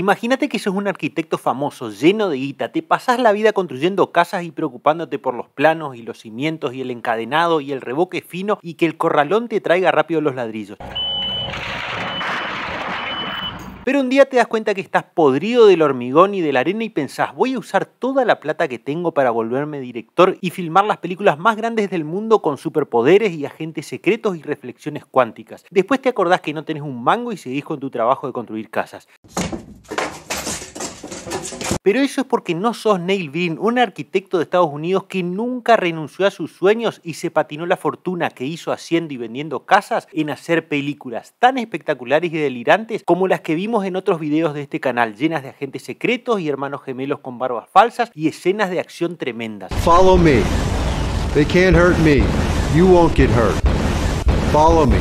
Imagínate que sos un arquitecto famoso, lleno de guita, te pasás la vida construyendo casas y preocupándote por los planos y los cimientos y el encadenado y el reboque fino y que el corralón te traiga rápido los ladrillos. Pero un día te das cuenta que estás podrido del hormigón y de la arena y pensás, voy a usar toda la plata que tengo para volverme director y filmar las películas más grandes del mundo con superpoderes y agentes secretos y reflexiones cuánticas. Después te acordás que no tenés un mango y seguís con tu trabajo de construir casas. Pero eso es porque no sos Neil Bean un arquitecto de Estados Unidos que nunca renunció a sus sueños y se patinó la fortuna que hizo haciendo y vendiendo casas en hacer películas tan espectaculares y delirantes como las que vimos en otros videos de este canal, llenas de agentes secretos y hermanos gemelos con barbas falsas y escenas de acción tremendas. Follow me. They can't hurt me. You won't get hurt. Follow me.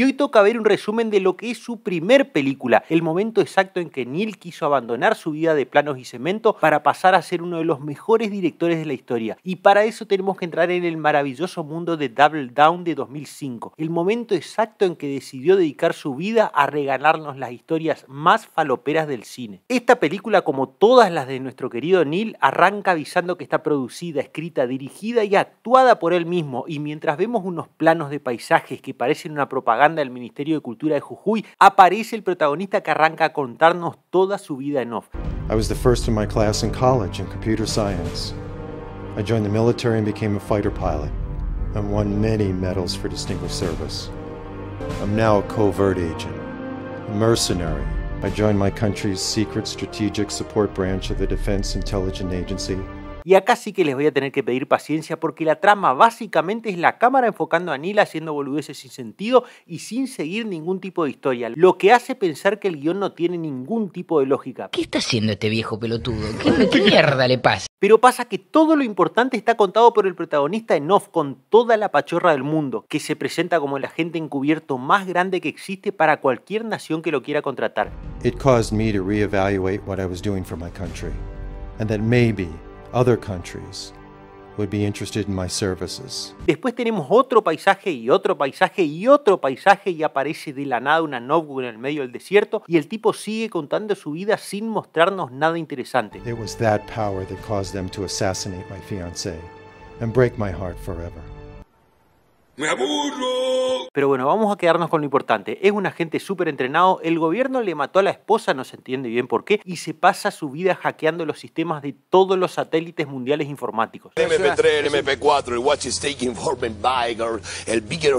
Y hoy toca ver un resumen de lo que es su primer película, el momento exacto en que Neil quiso abandonar su vida de planos y cemento para pasar a ser uno de los mejores directores de la historia. Y para eso tenemos que entrar en el maravilloso mundo de Double Down de 2005, el momento exacto en que decidió dedicar su vida a regalarnos las historias más faloperas del cine. Esta película, como todas las de nuestro querido Neil, arranca avisando que está producida, escrita, dirigida y actuada por él mismo. Y mientras vemos unos planos de paisajes que parecen una propaganda, propaganda del Ministerio de Cultura de Jujuy, aparece el protagonista que arranca a contarnos toda su vida en off. I was the first in my class in college in computer science. I joined the military and became a fighter pilot and won many medals for distinguished service. I'm now a covert agent, a mercenary. I joined my country's secret strategic support branch of the Defense Intelligence Agency Y acá sí que les voy a tener que pedir paciencia porque la trama básicamente es la cámara enfocando a Neil haciendo boludeces sin sentido y sin seguir ningún tipo de historia, lo que hace pensar que el guión no tiene ningún tipo de lógica. ¿Qué está haciendo este viejo pelotudo? ¿Qué, mierda le pasa? Pero pasa que todo lo importante está contado por el protagonista en off con toda la pachorra del mundo, que se presenta como el agente encubierto más grande que existe para cualquier nación que lo quiera contratar. and that maybe other countries would be interested in my Después tenemos otro paisaje y otro paisaje y otro paisaje y aparece de la nada una notebook en el medio del desierto y el tipo sigue contando su vida sin mostrarnos nada interesante. It was that power that caused them to assassinate my fiancée and break my heart forever. ¡Me aburro! Pero bueno, vamos a quedarnos con lo importante. Es un agente súper entrenado, el gobierno le mató a la esposa, no se entiende bien por qué, y se pasa su vida hackeando los sistemas de todos los satélites mundiales informáticos. MP3, MP4, el Watch taking Formen Biger, el Bigger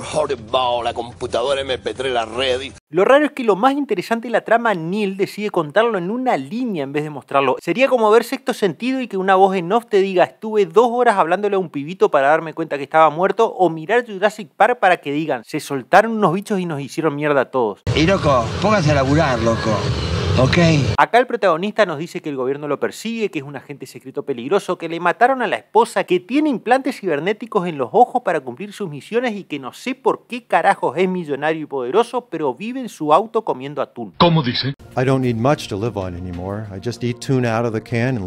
Ball, la computadora MP3, la red. Lo raro es que lo más interesante de la trama, Neil decide contarlo en una línea en vez de mostrarlo. Sería como ver sexto sentido y que una voz en off te diga, estuve dos horas hablándole a un pibito para darme cuenta que estaba muerto, o mirar tu para que digan, se soltaron unos bichos y nos hicieron mierda a todos. Y loco, pónganse a laburar, loco. ¿ok? Acá el protagonista nos dice que el gobierno lo persigue, que es un agente secreto peligroso, que le mataron a la esposa, que tiene implantes cibernéticos en los ojos para cumplir sus misiones y que no sé por qué carajos es millonario y poderoso, pero vive en su auto comiendo atún. ¿Cómo dice? I don't need much to live on anymore. I just eat tuna out of the can and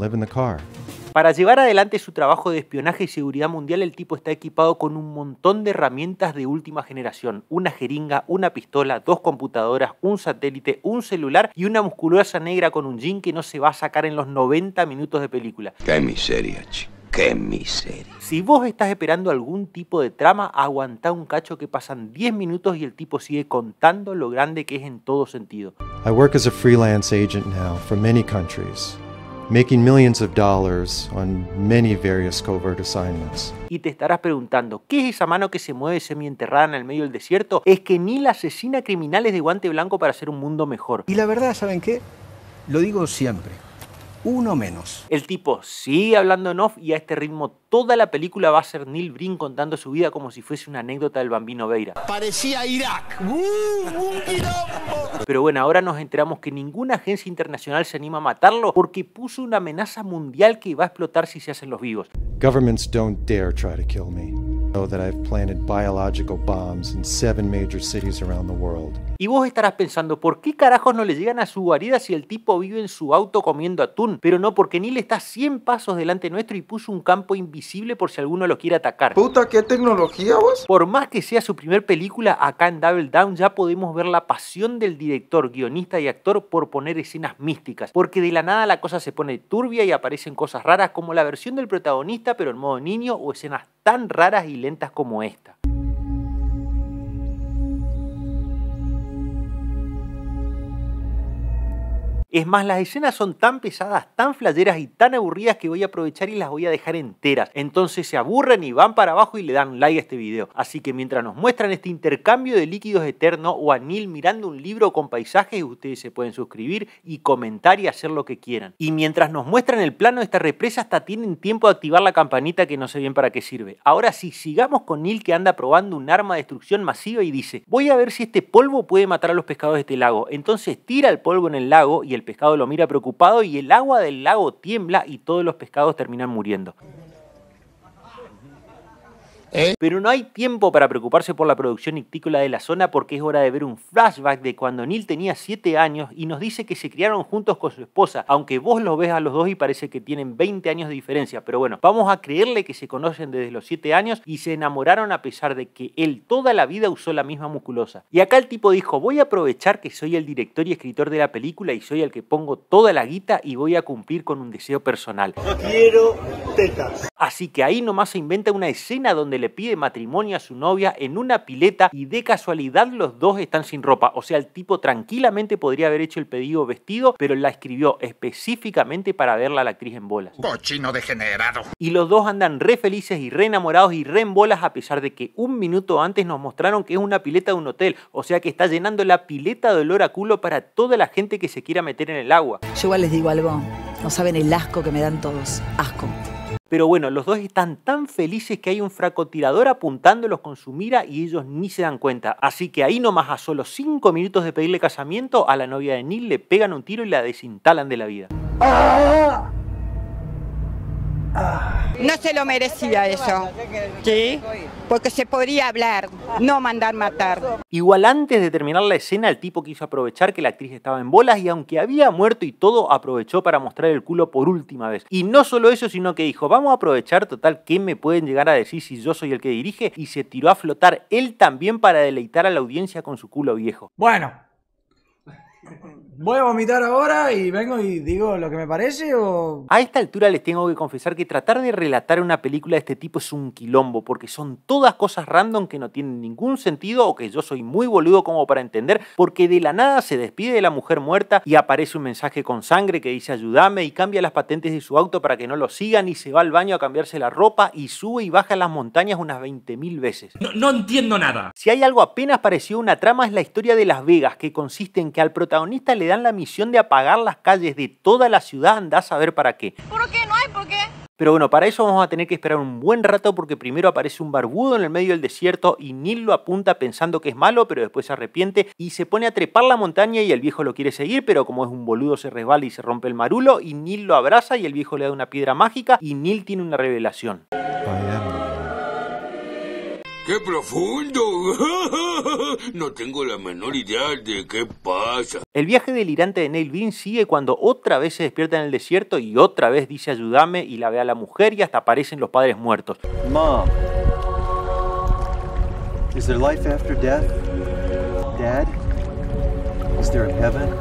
para llevar adelante su trabajo de espionaje y seguridad mundial, el tipo está equipado con un montón de herramientas de última generación. Una jeringa, una pistola, dos computadoras, un satélite, un celular y una musculosa negra con un jean que no se va a sacar en los 90 minutos de película. ¡Qué miseria, chico! ¡Qué miseria! Si vos estás esperando algún tipo de trama, aguantá un cacho que pasan 10 minutos y el tipo sigue contando lo grande que es en todo sentido. I work as a freelance agent now for many countries making millions of dollars on many various covert assignments. Y te estarás preguntando, ¿qué es esa mano que se mueve semienterrada en el medio del desierto? Es que ni asesina criminales de guante blanco para hacer un mundo mejor. Y la verdad, ¿saben qué? Lo digo siempre uno menos. El tipo sigue hablando en off y a este ritmo toda la película va a ser Neil Brin contando su vida como si fuese una anécdota del bambino Beira. Parecía Irak. ¡Uh! Pero bueno, ahora nos enteramos que ninguna agencia internacional se anima a matarlo porque puso una amenaza mundial que va a explotar si se hacen los vivos. Governments don't dare try to kill me. that I've planted biological bombs in major cities around the world. Y vos estarás pensando, ¿por qué carajos no le llegan a su guarida si el tipo vive en su auto comiendo atún? Pero no, porque Neil está 100 pasos delante nuestro y puso un campo invisible por si alguno lo quiere atacar. Puta, ¿qué tecnología vos? Por más que sea su primer película, acá en Double Down ya podemos ver la pasión del director, guionista y actor por poner escenas místicas. Porque de la nada la cosa se pone turbia y aparecen cosas raras como la versión del protagonista pero en modo niño o escenas tan raras y lentas como esta. Es más, las escenas son tan pesadas, tan flayeras y tan aburridas que voy a aprovechar y las voy a dejar enteras. Entonces se aburren y van para abajo y le dan like a este video. Así que mientras nos muestran este intercambio de líquidos eterno o a Neil mirando un libro con paisajes, ustedes se pueden suscribir y comentar y hacer lo que quieran. Y mientras nos muestran el plano de esta represa, hasta tienen tiempo de activar la campanita que no sé bien para qué sirve. Ahora sí, sigamos con Neil que anda probando un arma de destrucción masiva y dice, voy a ver si este polvo puede matar a los pescados de este lago. Entonces tira el polvo en el lago y el el pescado lo mira preocupado y el agua del lago tiembla y todos los pescados terminan muriendo. ¿Eh? Pero no hay tiempo para preocuparse por la producción ictícola de la zona porque es hora de ver un flashback de cuando Neil tenía 7 años y nos dice que se criaron juntos con su esposa, aunque vos los ves a los dos y parece que tienen 20 años de diferencia. Pero bueno, vamos a creerle que se conocen desde los 7 años y se enamoraron a pesar de que él toda la vida usó la misma musculosa. Y acá el tipo dijo, voy a aprovechar que soy el director y escritor de la película y soy el que pongo toda la guita y voy a cumplir con un deseo personal. Quiero tetas. Así que ahí nomás se inventa una escena donde le pide matrimonio a su novia en una pileta y de casualidad los dos están sin ropa. O sea, el tipo tranquilamente podría haber hecho el pedido vestido, pero la escribió específicamente para verla a la actriz en bolas. Cochino degenerado. Y los dos andan re felices y re enamorados y re en bolas a pesar de que un minuto antes nos mostraron que es una pileta de un hotel. O sea que está llenando la pileta de olor a culo para toda la gente que se quiera meter en el agua. Yo igual les digo algo. No saben el asco que me dan todos. Asco. Pero bueno, los dos están tan felices que hay un fracotirador apuntándolos con su mira y ellos ni se dan cuenta. Así que ahí nomás a solo 5 minutos de pedirle casamiento, a la novia de Neil le pegan un tiro y la desintalan de la vida. ¡Ah! No se lo merecía eso, ¿sí? Porque se podría hablar, no mandar matar. Igual antes de terminar la escena, el tipo quiso aprovechar que la actriz estaba en bolas y aunque había muerto y todo, aprovechó para mostrar el culo por última vez. Y no solo eso, sino que dijo, vamos a aprovechar total, ¿qué me pueden llegar a decir si yo soy el que dirige? Y se tiró a flotar él también para deleitar a la audiencia con su culo viejo. Bueno, voy a vomitar ahora y vengo y digo lo que me parece o... A esta altura les tengo que confesar que tratar de relatar una película de este tipo es un quilombo, porque son todas cosas random que no tienen ningún sentido o que yo soy muy boludo como para entender, porque de la nada se despide de la mujer muerta y aparece un mensaje con sangre que dice ayúdame y cambia las patentes de su auto para que no lo sigan y se va al baño a cambiarse la ropa y sube y baja las montañas unas 20.000 veces. No, entiendo nada. Si hay algo apenas parecido a una trama es la historia de Las Vegas, que consiste en que al protagonista le dan la misión de apagar las calles de toda la ciudad, anda a saber para qué. ¿Por qué? No hay por qué. Pero bueno, para eso vamos a tener que esperar un buen rato porque primero aparece un barbudo en el medio del desierto y Neil lo apunta pensando que es malo, pero después se arrepiente y se pone a trepar la montaña y el viejo lo quiere seguir, pero como es un boludo se resbala y se rompe el marulo y Neil lo abraza y el viejo le da una piedra mágica y Neil tiene una revelación. ¡Qué profundo! no tengo la menor idea de qué pasa. El viaje delirante de Neil Bean sigue cuando otra vez se despierta en el desierto y otra vez dice ayúdame y la ve a la mujer y hasta aparecen los padres muertos. Mom, is there life after death? Dad, is there heaven?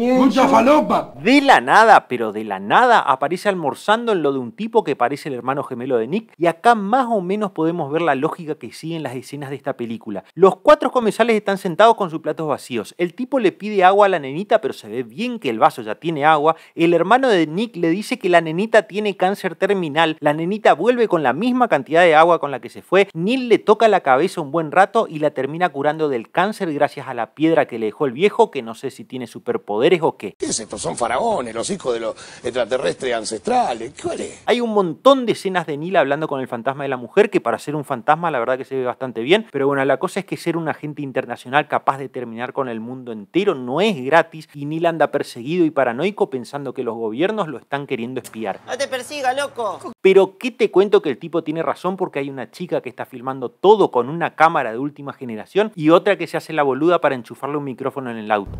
¡Mucha falopa! De la nada, pero de la nada, aparece almorzando en lo de un tipo que parece el hermano gemelo de Nick. Y acá más o menos podemos ver la lógica que siguen las escenas de esta película. Los cuatro comensales están sentados con sus platos vacíos. El tipo le pide agua a la nenita, pero se ve bien que el vaso ya tiene agua. El hermano de Nick le dice que la nenita tiene cáncer terminal. La nenita vuelve con la misma cantidad de agua con la que se fue. Neil le toca la cabeza un buen rato y la termina curando del cáncer gracias a la piedra que le dejó el viejo, que no sé si tiene superpoder o qué? es Son faraones, los hijos de los extraterrestres ancestrales. ¿Cuál es? Hay un montón de escenas de Nila hablando con el fantasma de la mujer, que para ser un fantasma la verdad que se ve bastante bien, pero bueno, la cosa es que ser un agente internacional capaz de terminar con el mundo entero no es gratis y Nila anda perseguido y paranoico pensando que los gobiernos lo están queriendo espiar. No te persiga, loco. Pero ¿qué te cuento que el tipo tiene razón porque hay una chica que está filmando todo con una cámara de última generación y otra que se hace la boluda para enchufarle un micrófono en el auto.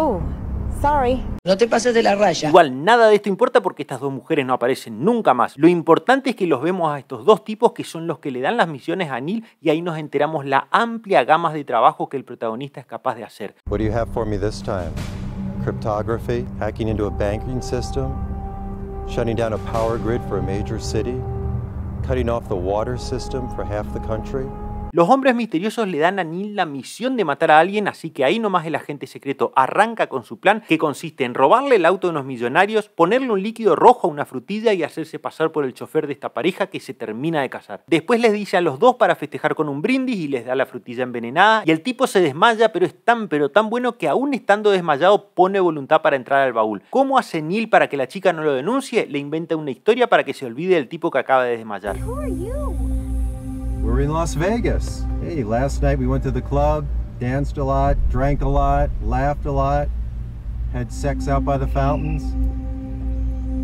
Oh, sorry. No te pases de la raya. Igual, nada de esto importa porque estas dos mujeres no aparecen nunca más. Lo importante es que los vemos a estos dos tipos que son los que le dan las misiones a Neil y ahí nos enteramos la amplia gama de trabajo que el protagonista es capaz de hacer. What do you have for me this time? Cryptography, hacking into a banking system, shutting down a power grid for a major city, cutting off the water system for half the country. Los hombres misteriosos le dan a Neil la misión de matar a alguien, así que ahí nomás el agente secreto arranca con su plan, que consiste en robarle el auto de unos millonarios, ponerle un líquido rojo a una frutilla y hacerse pasar por el chofer de esta pareja que se termina de casar. Después les dice a los dos para festejar con un brindis y les da la frutilla envenenada y el tipo se desmaya, pero es tan pero tan bueno que aún estando desmayado pone voluntad para entrar al baúl. ¿Cómo hace Neil para que la chica no lo denuncie? Le inventa una historia para que se olvide del tipo que acaba de desmayar we're in Las Vegas. Hey, last night we went to the club, danced a lot, drank a lot, laughed a lot, had sex out by the fountains.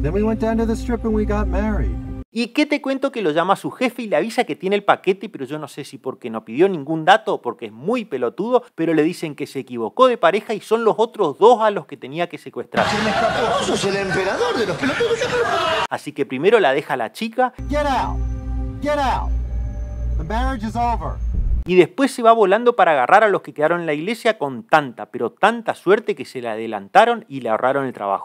Then we went down to the strip and we got married. ¿Y qué te cuento que lo llama su jefe y le avisa que tiene el paquete, pero yo no sé si porque no pidió ningún dato o porque es muy pelotudo, pero le dicen que se equivocó de pareja y son los otros dos a los que tenía que secuestrar. Se me escapó, sos el emperador de los pelotudos. Así que primero la deja la chica. Get out. Get out. Y después se va volando para agarrar a los que quedaron en la iglesia con tanta, pero tanta suerte que se le adelantaron y le ahorraron el trabajo.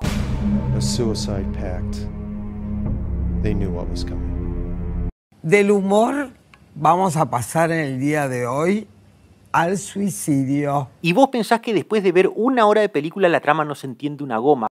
Del humor vamos a pasar en el día de hoy al suicidio. ¿Y vos pensás que después de ver una hora de película la trama no se entiende una goma?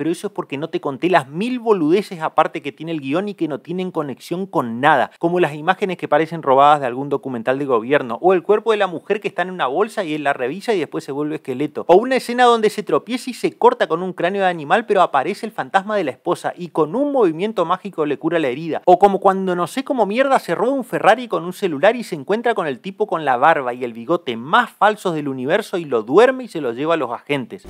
pero eso es porque no te conté las mil boludeces aparte que tiene el guión y que no tienen conexión con nada, como las imágenes que parecen robadas de algún documental de gobierno, o el cuerpo de la mujer que está en una bolsa y él la revisa y después se vuelve esqueleto, o una escena donde se tropieza y se corta con un cráneo de animal pero aparece el fantasma de la esposa y con un movimiento mágico le cura la herida, o como cuando no sé cómo mierda se roba un Ferrari con un celular y se encuentra con el tipo con la barba y el bigote más falsos del universo y lo duerme y se lo lleva a los agentes.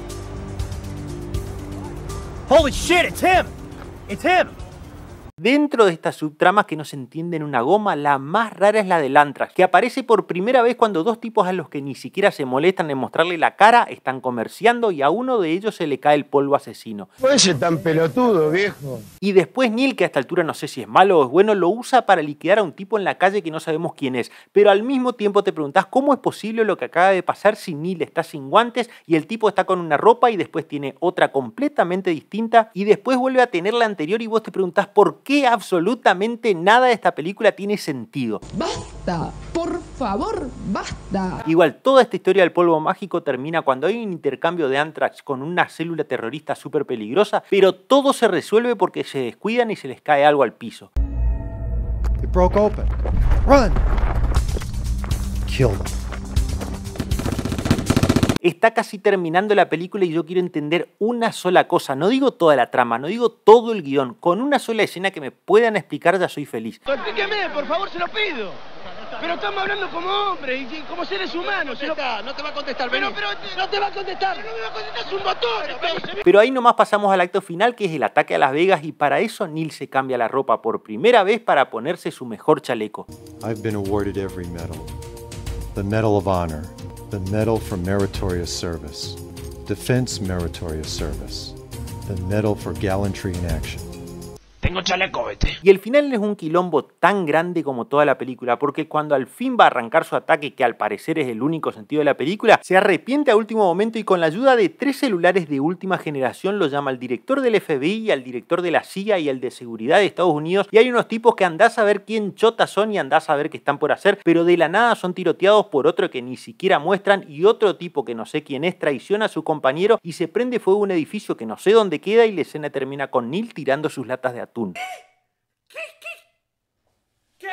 Holy shit, it's him! It's him! Dentro de estas subtramas que no se entienden una goma, la más rara es la del Antrax, que aparece por primera vez cuando dos tipos a los que ni siquiera se molestan en mostrarle la cara están comerciando y a uno de ellos se le cae el polvo asesino. Oye, tan pelotudo, viejo. Y después Neil, que a esta altura no sé si es malo o es bueno, lo usa para liquidar a un tipo en la calle que no sabemos quién es. Pero al mismo tiempo te preguntás cómo es posible lo que acaba de pasar si Neil está sin guantes y el tipo está con una ropa y después tiene otra completamente distinta y después vuelve a tener la anterior y vos te preguntás por qué que absolutamente nada de esta película tiene sentido. ¡Basta! ¡Por favor, basta! Igual, toda esta historia del polvo mágico termina cuando hay un intercambio de Anthrax con una célula terrorista súper peligrosa, pero todo se resuelve porque se descuidan y se les cae algo al piso. Run. Está casi terminando la película y yo quiero entender una sola cosa. No digo toda la trama, no digo todo el guión. Con una sola escena que me puedan explicar ya soy feliz. Explíqueme, por favor, se lo pido. Pero estamos hablando como hombres como seres humanos. No, te, va a contestar, pero, no te va a contestar. no me va a contestar, es un botón. Pero, ahí nomás pasamos al acto final, que es el ataque a Las Vegas, y para eso Neil se cambia la ropa por primera vez para ponerse su mejor chaleco. I've been awarded every medal. The Medal of Honor. the Medal for Meritorious Service, Defense Meritorious Service, the Medal for Gallantry in Action. Tengo chaleco, vete. Y el final es un quilombo tan grande como toda la película, porque cuando al fin va a arrancar su ataque, que al parecer es el único sentido de la película, se arrepiente a último momento y con la ayuda de tres celulares de última generación lo llama al director del FBI, al director de la CIA y al de seguridad de Estados Unidos. Y hay unos tipos que andás a ver quién chota son y andás a ver qué están por hacer, pero de la nada son tiroteados por otro que ni siquiera muestran y otro tipo que no sé quién es traiciona a su compañero y se prende fuego un edificio que no sé dónde queda y la escena termina con Neil tirando sus latas de ataque. ¿Qué? ¿Qué?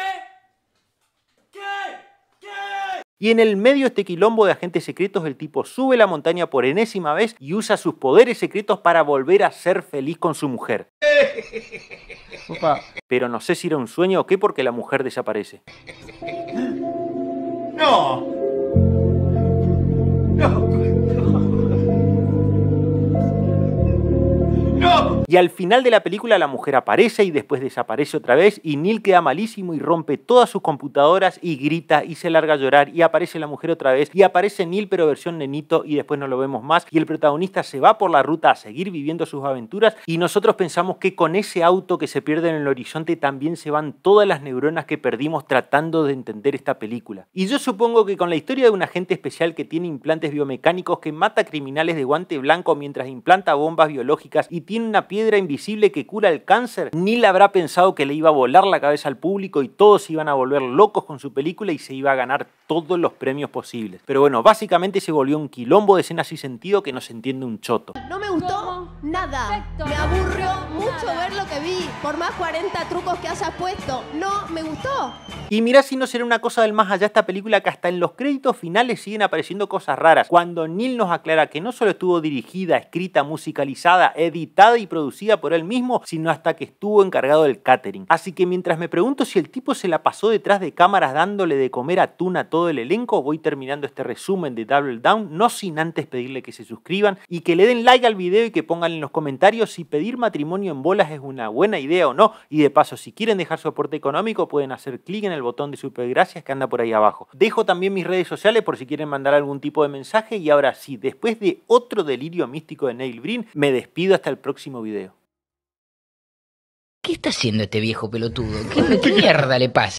¿Qué? Y en el medio de este quilombo de agentes secretos, el tipo sube la montaña por enésima vez y usa sus poderes secretos para volver a ser feliz con su mujer. Pero no sé si era un sueño o qué porque la mujer desaparece. No, Y al final de la película la mujer aparece y después desaparece otra vez y Neil queda malísimo y rompe todas sus computadoras y grita y se larga a llorar y aparece la mujer otra vez y aparece Neil pero versión nenito y después no lo vemos más y el protagonista se va por la ruta a seguir viviendo sus aventuras y nosotros pensamos que con ese auto que se pierde en el horizonte también se van todas las neuronas que perdimos tratando de entender esta película. Y yo supongo que con la historia de un agente especial que tiene implantes biomecánicos que mata criminales de guante blanco mientras implanta bombas biológicas y tiene una piel piedra invisible que cura el cáncer, Neil habrá pensado que le iba a volar la cabeza al público y todos iban a volver locos con su película y se iba a ganar todos los premios posibles. Pero bueno, básicamente se volvió un quilombo de escenas y sentido que no se entiende un choto. No me gustó nada. Me aburrió mucho ver lo que vi. Por más 40 trucos que hayas puesto, no me gustó. Y mirá si no será una cosa del más allá esta película que hasta en los créditos finales siguen apareciendo cosas raras. Cuando Neil nos aclara que no solo estuvo dirigida, escrita, musicalizada, editada y producida, por él mismo, sino hasta que estuvo encargado del catering. Así que mientras me pregunto si el tipo se la pasó detrás de cámaras dándole de comer atún a todo el elenco, voy terminando este resumen de Double Down, no sin antes pedirle que se suscriban y que le den like al video y que pongan en los comentarios si pedir matrimonio en bolas es una buena idea o no. Y de paso, si quieren dejar soporte económico, pueden hacer clic en el botón de gracias que anda por ahí abajo. Dejo también mis redes sociales por si quieren mandar algún tipo de mensaje. Y ahora sí, después de otro delirio místico de Neil Breen, me despido hasta el próximo video. ¿qué está haciendo este viejo pelotudo? ¿Qué, mierda le pasa?